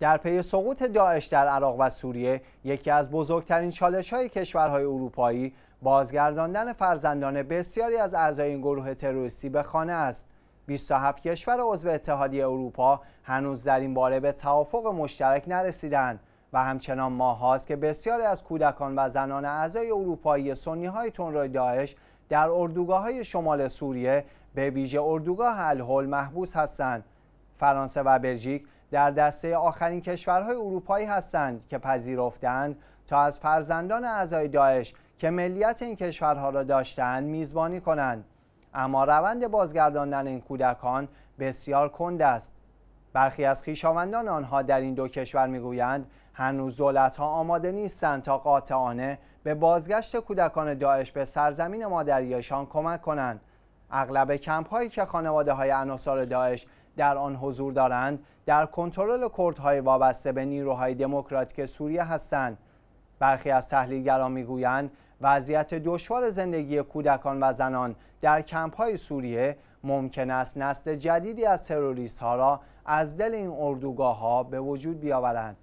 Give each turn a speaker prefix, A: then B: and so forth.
A: در پی سقوط داعش در عراق و سوریه یکی از بزرگترین چالش های کشورهای اروپایی بازگرداندن فرزندان بسیاری از اعضای این گروه تروریستی به خانه است 27 کشور عضو اتحادیه اروپا هنوز در این باره به توافق مشترک نرسیدند و همچنان هاست که بسیاری از کودکان و زنان اعضای اروپایی سنی های تنروی داعش در اردوگاه های شمال سوریه به ویژه اردوگاه الهول محبوس هستند فرانسه و بلژیک در دسته آخرین کشورهای اروپایی هستند که پذیرفتند تا از فرزندان اعضای داعش که ملیت این کشورها را داشتند میزبانی کنند اما روند بازگرداندن این کودکان بسیار کند است برخی از خیشاوندان آنها در این دو کشور میگویند هنوز ها آماده نیستند تا قاطعانه به بازگشت کودکان داعش به سرزمین مادریشان کمک کنند اغلب کمپ هایی که خانواده های داعش در آن حضور دارند در کنترل کردهای وابسته به نیروهای دموکراتیک سوریه هستند برخی از تحلیلگران میگویند وضعیت دشوار زندگی کودکان و زنان در های سوریه ممکن است نسل جدیدی از تروریست ها را از دل این اردوگاه ها به وجود بیاورند